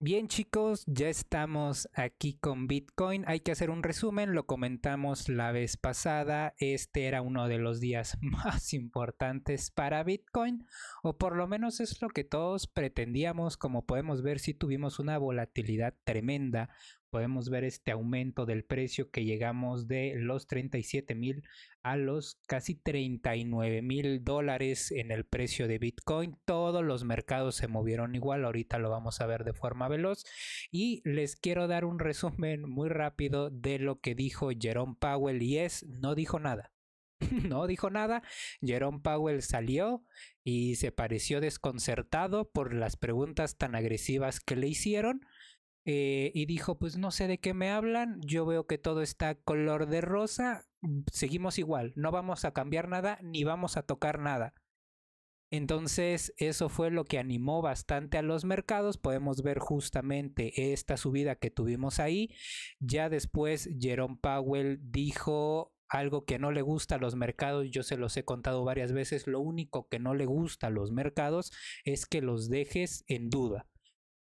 Bien chicos, ya estamos aquí con Bitcoin. Hay que hacer un resumen, lo comentamos la vez pasada. Este era uno de los días más importantes para Bitcoin, o por lo menos es lo que todos pretendíamos. Como podemos ver, si tuvimos una volatilidad tremenda, podemos ver este aumento del precio que llegamos de los 37 mil a los casi 39 mil dólares en el precio de Bitcoin. Todos los mercados se movieron igual, ahorita lo vamos a ver de forma veloz. Y les quiero dar un resumen muy rápido de lo que dijo Jerome Powell y es, no dijo nada no dijo nada. Jerome Powell salió y se pareció desconcertado por las preguntas tan agresivas que le hicieron eh, y dijo, pues no sé de qué me hablan, yo veo que todo está color de rosa, mm, seguimos igual, no vamos a cambiar nada ni vamos a tocar nada. Entonces, eso fue lo que animó bastante a los mercados. Podemos ver justamente esta subida que tuvimos ahí. Ya después, Jerome Powell dijo algo que no le gusta a los mercados. Yo se los he contado varias veces. Lo único que no le gusta a los mercados es que los dejes en duda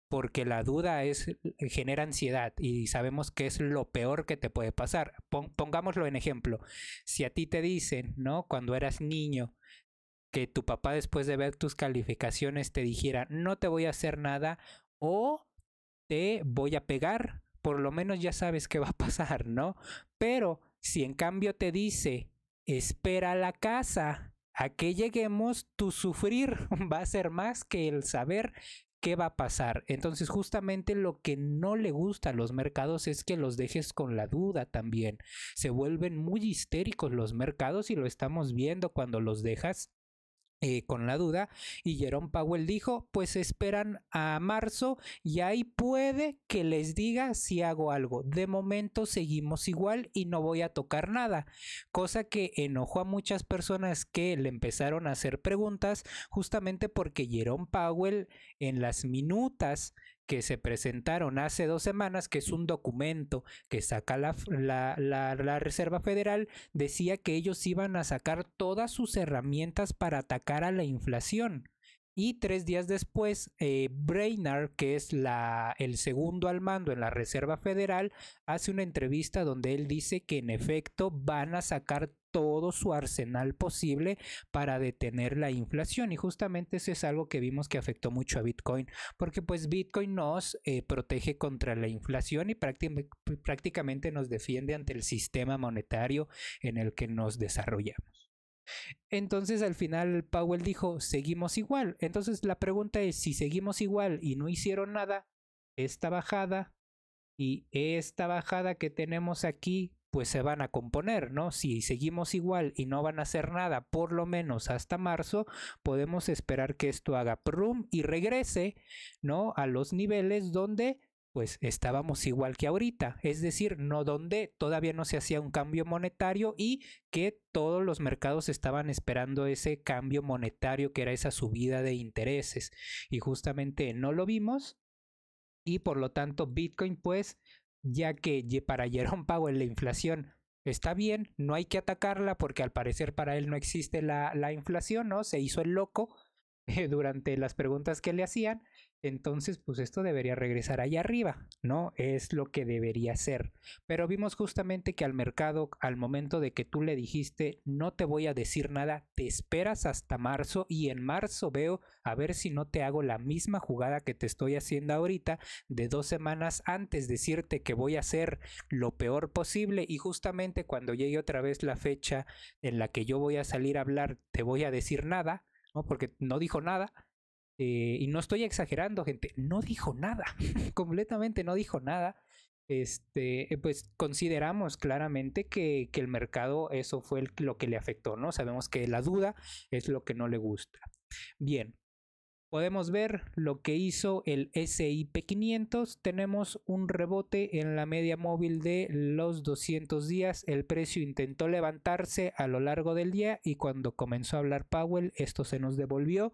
porque la duda es, eh, genera ansiedad y sabemos que es lo peor que te puede pasar. pongámoslo en ejemplo, si a ti te dicen, ¿no? Cuando eras niño, que tu papá después de ver tus calificaciones te dijera, no te voy a hacer nada o te voy a pegar, por lo menos ya sabes qué va a pasar, ¿no? Pero si en cambio te dice, espera la casa, a que lleguemos, tu sufrir va a ser más que el saber ¿qué va a pasar? Entonces justamente lo que no le gusta a los mercados es que los dejes con la duda también. Se vuelven muy histéricos los mercados y lo estamos viendo cuando los dejas eh, con la duda y Jerome Powell dijo pues esperan a marzo y ahí puede que les diga si hago algo de momento seguimos igual y no voy a tocar nada cosa que enojó a muchas personas que le empezaron a hacer preguntas justamente porque Jerome Powell en las minutas que se presentaron hace dos semanas, que es un documento que saca la, Reserva Federal, decía que ellos iban a sacar todas sus herramientas para atacar a la inflación. Y tres días después, eh, Brainard, que es la, el segundo al mando en la Reserva Federal, hace una entrevista donde él dice que en efecto van a sacar todo su arsenal posible para detener la inflación. Y justamente eso es algo que vimos que afectó mucho a Bitcoin, porque pues Bitcoin nos eh, protege contra la inflación y prácticamente nos defiende ante el sistema monetario en el que nos desarrollamos. Entonces al final Powell dijo, seguimos igual. Entonces la pregunta es, si seguimos igual y no hicieron nada, esta bajada y esta bajada que tenemos aquí pues se van a componer, ¿no? Si seguimos igual y no van a hacer nada, por lo menos hasta marzo, podemos esperar que esto haga prum y regrese, ¿no? A los niveles donde pues estábamos igual que ahorita, es decir, no donde todavía no se hacía un cambio monetario y que todos los mercados estaban esperando ese cambio monetario que era esa subida de intereses y justamente no lo vimos y por lo tanto Bitcoin pues ya que para Jerome Powell la inflación está bien, no hay que atacarla porque al parecer para él no existe la, la inflación, ¿no? Se hizo el loco eh, durante las preguntas que le hacían entonces, pues esto debería regresar ahí arriba, ¿no? Es lo que debería ser. Pero vimos justamente que al mercado, al momento de que tú le dijiste, no te voy a decir nada, te esperas hasta marzo y en marzo veo a ver si no te hago la misma jugada que te estoy haciendo ahorita de dos semanas antes, decirte que voy a hacer lo peor posible y justamente cuando llegue otra vez la fecha en la que yo voy a salir a hablar, te voy a decir nada, ¿no? Porque no dijo nada eh, y no estoy exagerando, gente, no dijo nada, completamente no dijo nada. Este, eh, pues consideramos claramente que, que el mercado, eso fue lo que le afectó, ¿no? Sabemos que la duda es lo que no le gusta. Bien, podemos ver lo que hizo el SIP 500. Tenemos un rebote en la media móvil de los 200 días. El precio intentó levantarse a lo largo del día y cuando comenzó a hablar Powell, esto se nos devolvió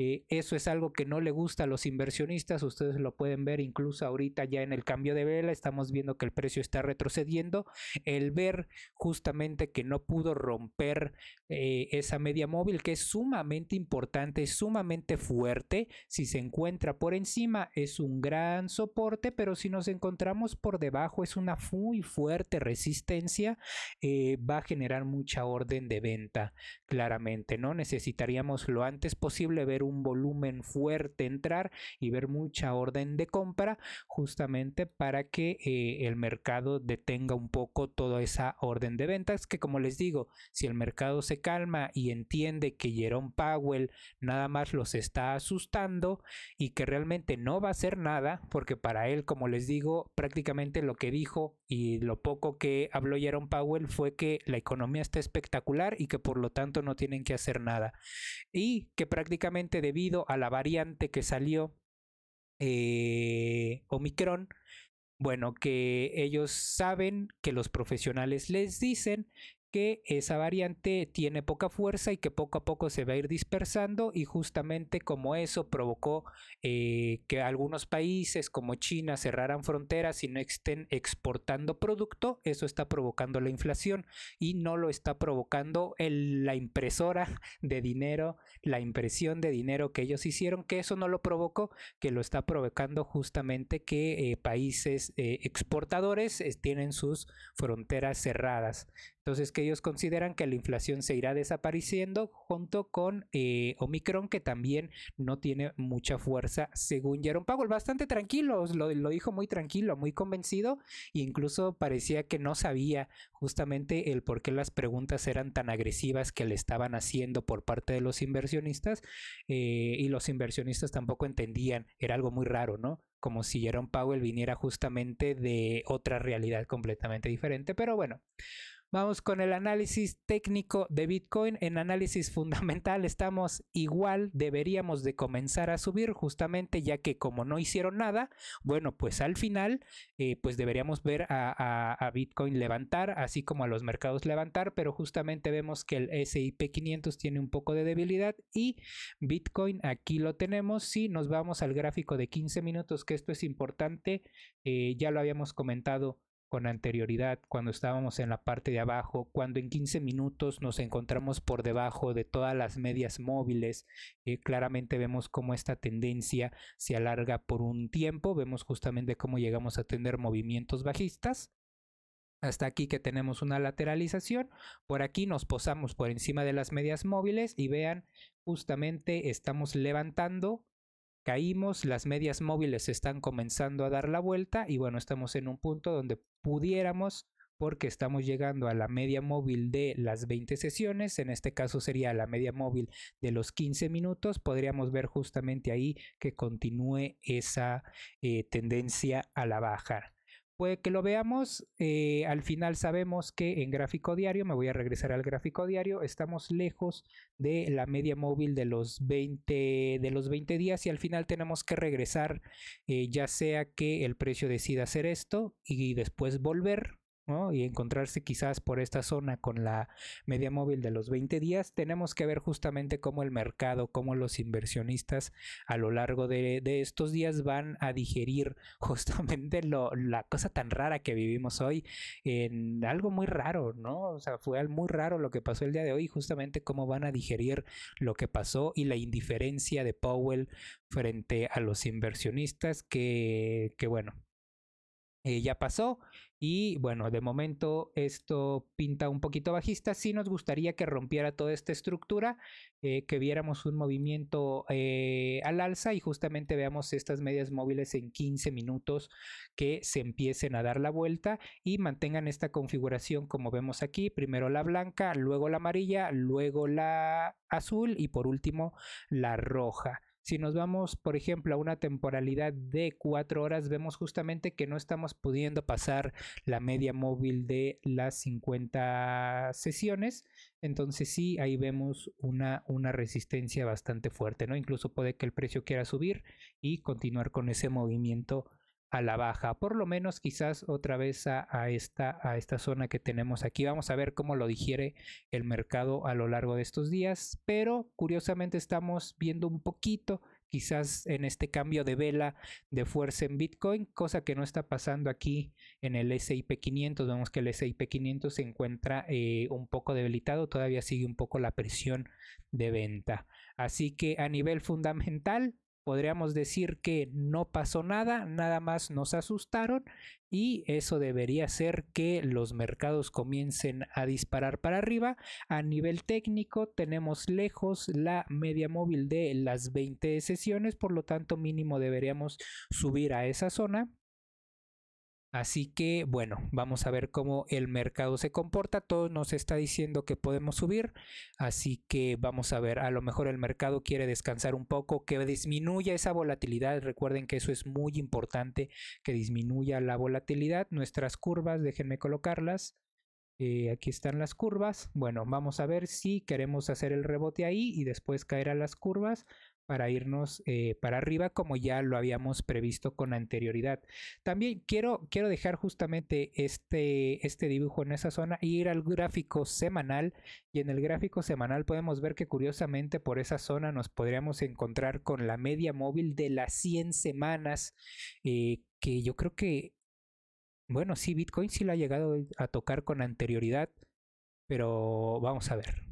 eh, eso es algo que no le gusta a los inversionistas, ustedes lo pueden ver incluso ahorita ya en el cambio de vela, estamos viendo que el precio está retrocediendo, el ver justamente que no pudo romper eh, esa media móvil que es sumamente importante, sumamente fuerte, si se encuentra por encima es un gran soporte, pero si nos encontramos por debajo es una muy fuerte resistencia, eh, va a generar mucha orden de venta, claramente, ¿no? Necesitaríamos lo antes posible ver un un volumen fuerte entrar y ver mucha orden de compra justamente para que eh, el mercado detenga un poco toda esa orden de ventas que como les digo, si el mercado se calma y entiende que Jerome Powell nada más los está asustando y que realmente no va a hacer nada porque para él como les digo prácticamente lo que dijo y lo poco que habló Jerome Powell fue que la economía está espectacular y que por lo tanto no tienen que hacer nada. Y que prácticamente debido a la variante que salió eh, Omicron, bueno, que ellos saben que los profesionales les dicen que esa variante tiene poca fuerza y que poco a poco se va a ir dispersando y justamente como eso provocó eh, que algunos países como China cerraran fronteras y no estén exportando producto, eso está provocando la inflación y no lo está provocando la impresora de dinero, la impresión de dinero que ellos hicieron, que eso no lo provocó, que lo está provocando justamente que eh, países eh, exportadores tienen sus fronteras cerradas. Entonces, que ellos consideran que la inflación se irá desapareciendo junto con eh, Omicron, que también no tiene mucha fuerza, según Jerome Powell. Bastante tranquilo, lo, dijo muy tranquilo, muy convencido, incluso parecía que no sabía justamente el por qué las preguntas eran tan agresivas que le estaban haciendo por parte de los inversionistas, eh, y los inversionistas tampoco entendían, era algo muy raro, ¿no? como si Jerome Powell viniera justamente de otra realidad completamente diferente. Pero bueno, Vamos con el análisis técnico de Bitcoin. En análisis fundamental estamos igual, deberíamos de comenzar a subir justamente ya que como no hicieron nada, bueno, pues al final, eh, pues deberíamos ver a, Bitcoin levantar, así como a los mercados levantar, pero justamente vemos que el SIP 500 tiene un poco de debilidad y Bitcoin aquí lo tenemos. Si nos vamos al gráfico de 15 minutos, que esto es importante, eh, ya lo habíamos comentado con anterioridad, cuando estábamos en la parte de abajo, cuando en 15 minutos nos encontramos por debajo de todas las medias móviles, eh, claramente vemos cómo esta tendencia se alarga por un tiempo, vemos justamente cómo llegamos a tener movimientos bajistas. Hasta aquí que tenemos una lateralización, por aquí nos posamos por encima de las medias móviles y vean, justamente estamos levantando caímos, las medias móviles están comenzando a dar la vuelta y bueno, estamos en un punto donde pudiéramos porque estamos llegando a la media móvil de las 20 sesiones, en este caso sería la media móvil de los 15 minutos, podríamos ver justamente ahí que continúe esa eh, tendencia a la baja. Puede que lo veamos, eh, al final sabemos que en gráfico diario, me voy a regresar al gráfico diario, estamos lejos de la media móvil de los 20, de los 20 días y al final tenemos que regresar, eh, ya sea que el precio decida hacer esto y después volver y encontrarse quizás por esta zona con la media móvil de los 20 días, tenemos que ver justamente cómo el mercado, cómo los inversionistas a lo largo de, de estos días van a digerir justamente lo, la cosa tan rara que vivimos hoy en algo muy raro, ¿no? O sea, fue muy raro lo que pasó el día de hoy, justamente cómo van a digerir lo que pasó y la indiferencia de Powell frente a los inversionistas que, que bueno, eh, ya pasó y bueno, de momento esto pinta un poquito bajista. Sí nos gustaría que rompiera toda esta estructura, eh, que viéramos un movimiento eh, al alza y justamente veamos estas medias móviles en 15 minutos que se empiecen a dar la vuelta y mantengan esta configuración como vemos aquí. Primero la blanca, luego la amarilla, luego la azul y por último la roja. Si nos vamos, por ejemplo, a una temporalidad de 4 horas, vemos justamente que no estamos pudiendo pasar la media móvil de las 50 sesiones. Entonces sí, ahí vemos una, una resistencia bastante fuerte, ¿no? Incluso puede que el precio quiera subir y continuar con ese movimiento a la baja, por lo menos quizás otra vez a, esta, a esta zona que tenemos aquí. Vamos a ver cómo lo digiere el mercado a lo largo de estos días, pero curiosamente estamos viendo un poquito quizás en este cambio de vela de fuerza en Bitcoin, cosa que no está pasando aquí en el SIP 500. Vemos que el SIP 500 se encuentra eh, un poco debilitado, todavía sigue un poco la presión de venta. Así que a nivel fundamental, podríamos decir que no pasó nada, nada más nos asustaron y eso debería ser que los mercados comiencen a disparar para arriba. A nivel técnico tenemos lejos la media móvil de las 20 sesiones, por lo tanto mínimo deberíamos subir a esa zona. Así que bueno, vamos a ver cómo el mercado se comporta. Todo nos está diciendo que podemos subir, así que vamos a ver. A lo mejor el mercado quiere descansar un poco, que disminuya esa volatilidad. Recuerden que eso es muy importante, que disminuya la volatilidad. Nuestras curvas, déjenme colocarlas. Eh, aquí están las curvas. Bueno, vamos a ver si queremos hacer el rebote ahí y después caer a las curvas para irnos eh, para arriba como ya lo habíamos previsto con anterioridad. También quiero, quiero dejar justamente este, este dibujo en esa zona y ir al gráfico semanal y en el gráfico semanal podemos ver que curiosamente por esa zona nos podríamos encontrar con la media móvil de las 100 semanas eh, que yo creo que bueno, sí, Bitcoin sí la ha llegado a tocar con anterioridad, pero vamos a ver.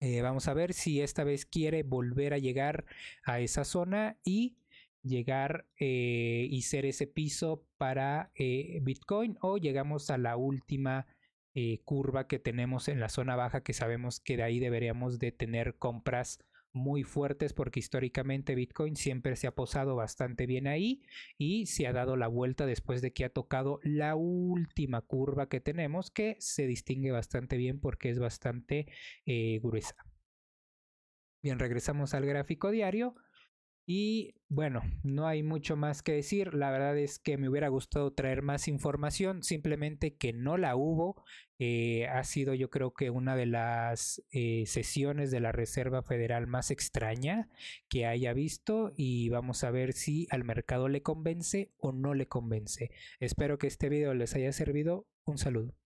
Eh, vamos a ver si esta vez quiere volver a llegar a esa zona y llegar eh, y ser ese piso para eh, Bitcoin o llegamos a la última curva que tenemos en la zona baja que sabemos que de ahí deberíamos de tener compras muy fuertes porque históricamente Bitcoin siempre se ha posado bastante bien ahí y se ha dado la vuelta después de que ha tocado la última curva que tenemos que se distingue bastante bien porque es bastante eh, gruesa. Bien, regresamos al gráfico diario. Y bueno, no hay mucho más que decir. La verdad es que me hubiera gustado traer más información, simplemente que no la hubo eh, ha sido yo creo que una de las eh, sesiones de la Reserva Federal más extraña que haya visto y vamos a ver si al mercado le convence o no le convence. Espero que este video les haya servido. Un saludo.